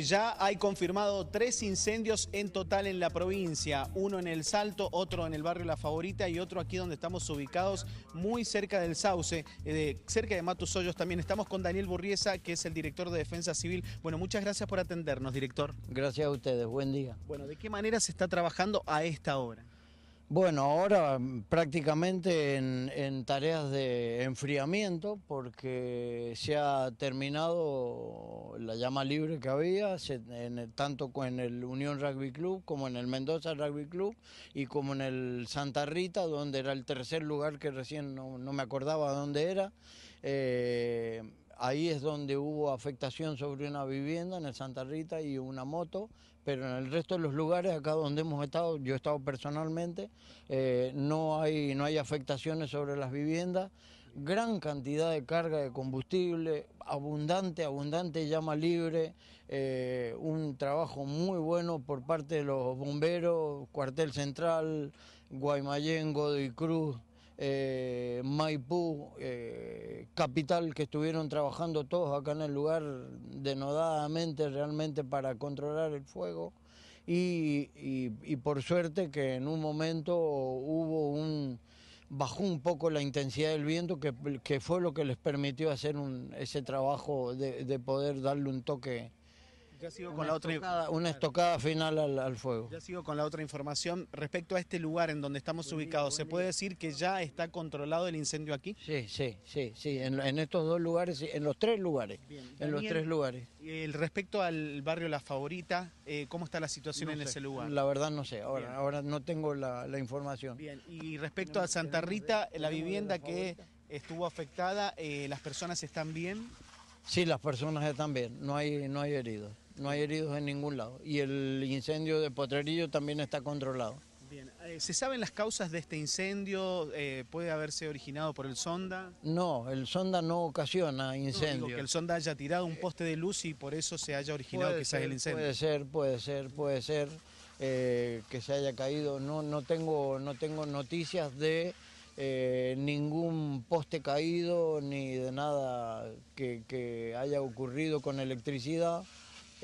Ya hay confirmado tres incendios en total en la provincia, uno en El Salto, otro en el barrio La Favorita y otro aquí donde estamos ubicados, muy cerca del Sauce, eh, cerca de Matusoyos también. Estamos con Daniel Burriesa, que es el director de Defensa Civil. Bueno, muchas gracias por atendernos, director. Gracias a ustedes, buen día. Bueno, ¿de qué manera se está trabajando a esta hora? Bueno, ahora mm, prácticamente en, tareas de enfriamiento porque se ha terminado la llama libre que había, en, tanto en el Unión Rugby Club como en el Mendoza Rugby Club y como en el Santa Rita, donde era el tercer lugar que recién no, me acordaba dónde era. Eh, Ahí es donde hubo afectación sobre una vivienda en el Santa Rita y una moto, pero en el resto de los lugares acá donde hemos estado, yo he estado personalmente, eh, no, hay, no hay afectaciones sobre las viviendas, gran cantidad de carga de combustible, abundante, abundante llama libre, eh, un trabajo muy bueno por parte de los bomberos, cuartel central, Guaymallén, Godoy Cruz, eh, Maipú, capital que estuvieron trabajando todos acá en el lugar denodadamente realmente para controlar el fuego y, por suerte que en un momento hubo un bajó un poco la intensidad del viento que, fue lo que les permitió hacer un, ese trabajo de poder darle un toque con una la otra una estocada final al, fuego. Ya sigo con la otra información respecto a este lugar en donde estamos ubicados. ¿Se puede decir que ya está controlado el incendio aquí? Sí, sí, sí, sí. En, estos dos lugares, en los tres lugares, en los tres lugares. El respecto al barrio La Favorita, eh, ¿cómo está la situación en ese lugar? La verdad no sé. Ahora, ahora no tengo la, información. Bien. Y respecto a Santa Rita, la vivienda que estuvo afectada, eh, ¿las personas están bien? Sí, las personas están bien, no hay, no hay heridos no hay heridos en ningún lado. Y el incendio de Potrerillo también está controlado. Bien, eh, ¿se saben las causas de este incendio? Eh, ¿Puede haberse originado por el sonda? No, el sonda no ocasiona incendio. que el sonda haya tirado un eh, poste de luz y por eso se haya originado quizás el incendio. Puede ser, puede ser, puede ser que se haya caído. No, no, tengo, no tengo noticias de ningún poste caído ni de nada que, que haya ocurrido con electricidad.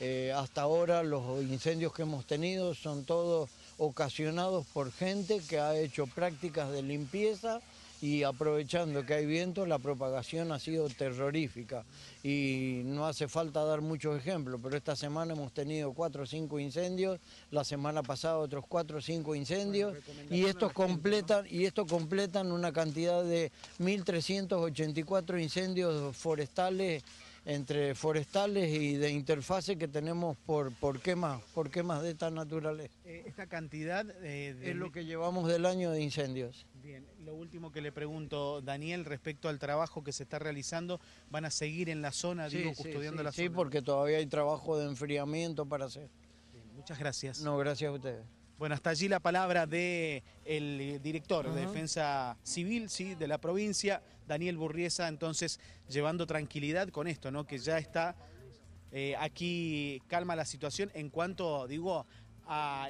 Eh, hasta ahora los incendios que hemos tenido son todos ocasionados por gente que ha hecho prácticas de limpieza y aprovechando que hay viento la propagación ha sido terrorífica y no hace falta dar muchos ejemplos, pero esta semana hemos tenido cuatro o cinco incendios, la semana pasada otros cuatro o cinco incendios y estos completan y esto completan una cantidad de 1384 incendios forestales entre forestales y de interfase que tenemos por, por, más por más de esta naturaleza. Eh, esta cantidad eh, de, es lo que llevamos del año de incendios. Bien, lo último que le pregunto, Daniel, respecto al trabajo que se está realizando, ¿van a seguir en la zona, sí, digo, custodiando la zona? Sí, porque todavía hay trabajo de enfriamiento para hacer. muchas gracias. No, gracias a ustedes. Bueno, hasta allí la palabra del director de Defensa Civil sí, de la provincia, Daniel Burriesa, entonces llevando tranquilidad con esto, ¿no? que ya está eh, aquí calma la situación en cuanto, digo,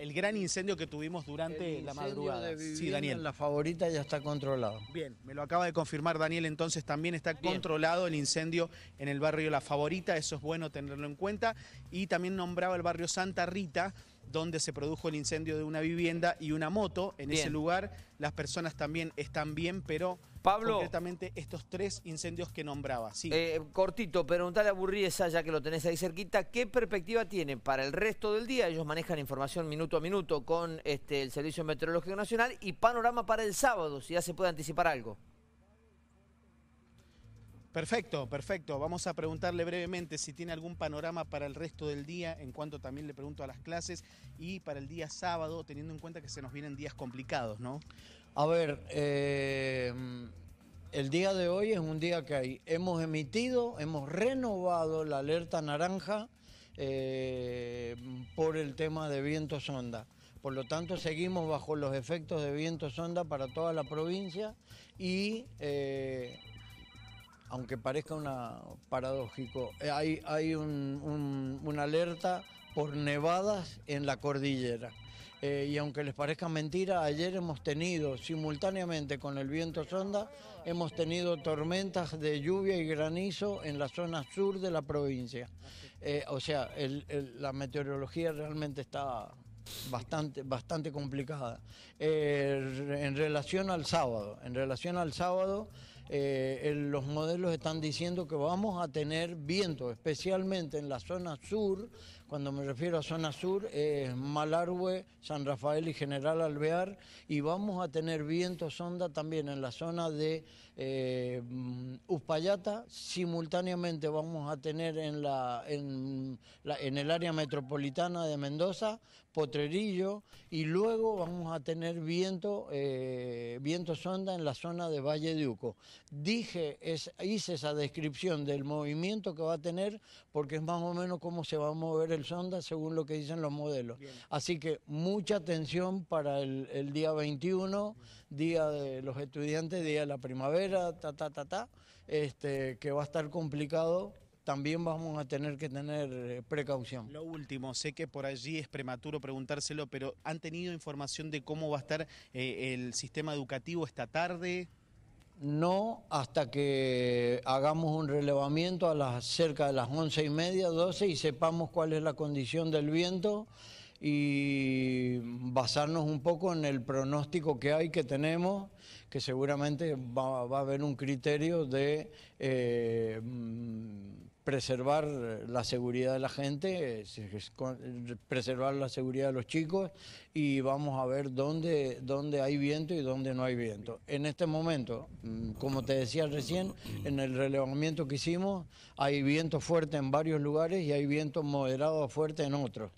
el gran incendio que tuvimos durante la madrugada. sí, Daniel. La favorita ya está controlado. Bien, me lo acaba de confirmar Daniel, entonces también está controlado el incendio en el barrio La Favorita, eso es bueno tenerlo en cuenta. Y también nombraba el barrio Santa Rita donde se produjo el incendio de una vivienda y una moto. En ese lugar las personas también están bien, pero Pablo. Concretamente estos tres incendios que nombraba. Eh, cortito, preguntale a Burriesa, ya que lo tenés ahí cerquita, ¿qué perspectiva tiene para el resto del día? Ellos manejan información minuto a minuto con este, el Servicio Meteorológico Nacional y panorama para el sábado, si ya se puede anticipar algo. Perfecto, perfecto. Vamos a preguntarle brevemente si tiene algún panorama para el resto del día, en cuanto también le pregunto a las clases, y para el día sábado, teniendo en cuenta que se nos vienen días complicados, ¿no? A ver, eh, el día de hoy es un día que hay, hemos emitido, hemos renovado la alerta naranja eh, por el tema de viento sonda. Por lo tanto, seguimos bajo los efectos de viento sonda para toda la provincia y, eh, aunque parezca una paradójico, hay, una alerta por nevadas en la cordillera. Eh, y aunque les parezca mentira, ayer hemos tenido simultáneamente con el viento sonda, hemos tenido tormentas de lluvia y granizo en la zona sur de la provincia. Eh, o sea, la meteorología realmente está bastante, bastante complicada. Eh, en relación al sábado, en relación al sábado eh, los modelos están diciendo que vamos a tener viento, especialmente en la zona sur, cuando me refiero a zona sur, es Malargüe, San Rafael y General Alvear, y vamos a tener viento sonda también en la zona de eh, Uspallata, simultáneamente vamos a tener en, el área metropolitana de Mendoza, Potrerillo, y luego vamos a tener viento, eh, viento sonda en la zona de Valle de Uco dije, hice esa descripción del movimiento que va a tener, porque es más o menos cómo se va a mover el sonda según lo que dicen los modelos. Así que mucha atención para el, día 21, día de los estudiantes, día de la primavera, ta, ta, ta, ta, este, que va a estar complicado también vamos a tener que tener eh, precaución. Lo último, sé que por allí es prematuro preguntárselo, pero ¿han tenido información de cómo va a estar eh, el sistema educativo esta tarde? no hasta que hagamos un relevamiento a las cerca de las once y media, doce y sepamos cuál es la condición del viento y basarnos un poco en el pronóstico que hay, que tenemos, que seguramente va, a haber un criterio de eh, preservar la seguridad de la gente, preservar la seguridad de los chicos y vamos a ver dónde, hay viento y dónde no hay viento. En este momento, mm, como te decía recién, en el relevamiento que hicimos, hay viento fuerte en varios lugares y hay viento moderado fuerte en otros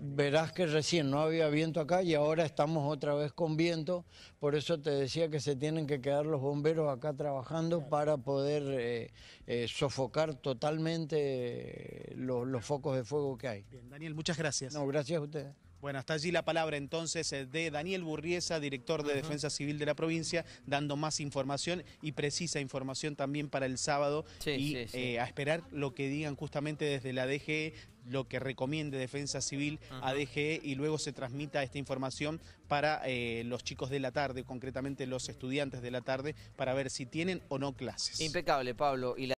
verás que recién no había viento acá y ahora estamos otra vez con viento, por eso te decía que se tienen que quedar los bomberos acá trabajando para poder eh, eh, sofocar totalmente eh, los, los, focos de fuego que hay. Bien, Daniel, muchas gracias. No, gracias a ustedes. Bueno, hasta allí la palabra entonces eh, de Daniel Burriesa, director de Defensa Civil de la provincia, dando más información y precisa información también para el sábado y eh, a esperar lo que digan justamente desde la DGE, lo que recomiende Defensa Civil a DGE y luego se transmita esta información para eh, los chicos de la tarde, concretamente los estudiantes de la tarde, para ver si tienen o no clases. Impecable, Pablo.